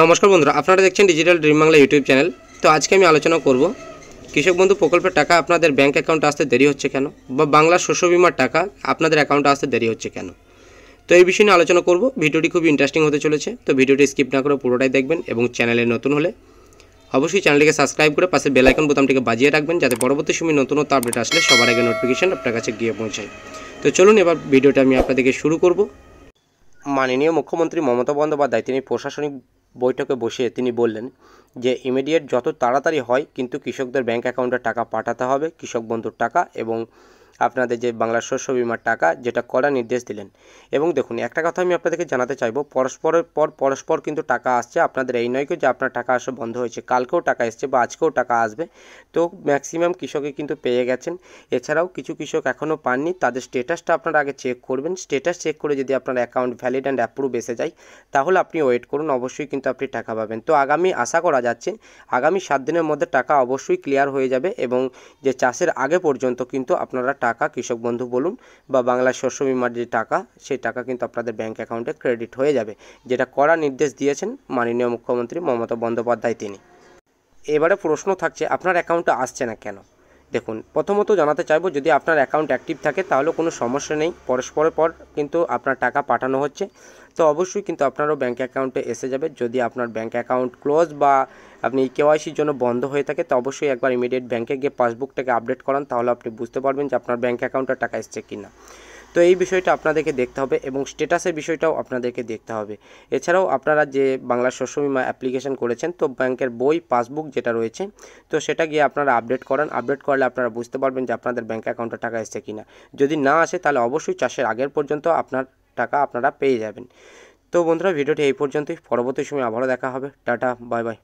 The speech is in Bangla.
নমস্কার বন্ধুরা আপনারা দেখছেন digital dream Bangla YouTube channel তো আজকে আমি আলোচনা করব কৃষক বন্ধু প্রকল্পের টাকা আপনাদের ব্যাঙ্ক অ্যাকাউন্টে আসতে দেরি হচ্ছে কেন বা বাংলা শস্য বিমার টাকা আপনাদের অ্যাকাউন্টে আসতে দেরি হচ্ছে কেন তো এই বিষয় নিয়ে আলোচনা করব ভিডিওটি খুব ইন্টারেস্টিং হতে চলেছে তো ভিডিওটি স্কিপ না করে পুরোটাই দেখবেন এবং চ্যানেলে নতুন হলে অবশ্যই চ্যানেলটিকে সাবস্ক্রাইব করে পাশে বেলাইকন বোতামটিকে বাজিয়ে রাখবেন যাতে পরবর্তী সময় নতুনত্ব আপডেট আসলে সবার আগে নোটিফিকেশান আপনার কাছে গিয়ে পৌঁছায় তো চলুন এবার ভিডিওটা আমি আপনাদেরকে শুরু করব মাননীয় মুখ্যমন্ত্রী মমতা বন্দ্যোপাধ্যায় তিনি প্রশাসনিক বৈঠকে বসে তিনি বললেন যে ইমিডিয়েট যত তাড়াতাড়ি হয় কিন্তু কৃষকদের ব্যাংক অ্যাকাউন্টে টাকা পাঠাতে হবে কৃষক বন্ধুর টাকা এবং আপনাদের যে বাংলার শস্য বিমার টাকা যেটা করার নির্দেশ দিলেন এবং দেখুন একটা কথা আমি আপনাদেরকে জানাতে চাইবো পরস্পরের পর পরস্পর কিন্তু টাকা আসছে আপনাদের এই নয় যে আপনার টাকা আসা বন্ধ হয়েছে কালকেও টাকা এসছে বা আজকেও টাকা আসবে তো ম্যাক্সিমাম কৃষকে কিন্তু পেয়ে গেছেন এছাড়াও কিছু কৃষক এখনও পাননি তাদের স্টেটাসটা আপনারা আগে চেক করবেন স্টেটাস চেক করে যদি আপনার অ্যাকাউন্ট ভ্যালিড অ্যান্ড অ্যাপ্রুভ এসে যায় তাহলে আপনি ওয়েট করুন অবশ্যই কিন্তু আপনি টাকা পাবেন তো আগামী আশা করা যাচ্ছে আগামী সাত দিনের মধ্যে টাকা অবশ্যই ক্লিয়ার হয়ে যাবে এবং যে চাষের আগে পর্যন্ত কিন্তু আপনারা টাকা টাকা কৃষক বন্ধু বলুন বা বাংলা শস্য বিমার যে টাকা সেই টাকা কিন্তু আপনাদের ব্যাংক অ্যাকাউন্টে ক্রেডিট হয়ে যাবে যেটা করা নির্দেশ দিয়েছেন মাননীয় মুখ্যমন্ত্রী মমতা বন্দ্যোপাধ্যায় তিনি এবারে প্রশ্ন থাকছে আপনার অ্যাকাউন্টে আসছে না কেন দেখুন প্রথমত জানাতে চাইবো যদি আপনার অ্যাকাউন্ট অ্যাক্টিভ থাকে তাহলে কোনো সমস্যা নেই পরস্পরের পর কিন্তু আপনার টাকা পাঠানো হচ্ছে তো অবশ্যই কিন্তু আপনারও ব্যাঙ্ক অ্যাকাউন্টে এসে যাবে যদি আপনার ব্যাঙ্ক অ্যাকাউন্ট ক্লোজ বা আপনি কেওয়াইসির জন্য বন্ধ হয়ে থাকে তো অবশ্যই একবার ইমিডিয়েট ব্যাঙ্কে গিয়ে পাসবুকটাকে আপডেট করান তাহলে আপনি বুঝতে পারবেন যে আপনার ব্যাঙ্ক অ্যাকাউন্টে টাকা এসছে কি না তো এই বিষয়টা আপনাদেরকে দেখতে হবে এবং স্টেটাসের বিষয়টাও আপনাদেরকে দেখতে হবে এছাড়াও আপনারা যে বাংলা শস্য বিমা অ্যাপ্লিকেশন করেছেন তো ব্যাংকের বই পাসবুক যেটা রয়েছে তো সেটা গিয়ে আপনারা আপডেট করান আপডেট করলে আপনারা বুঝতে পারবেন যে আপনাদের ব্যাঙ্ক অ্যাকাউন্টে টাকা এসছে কিনা যদি না আসে তাহলে অবশ্যই চাষের আগের পর্যন্ত আপনার টাকা আপনারা পেয়ে যাবেন তো বন্ধুরা ভিডিওটি এই পর্যন্তই পরবর্তী সময় আবারও দেখা হবে টাটা বাই বাই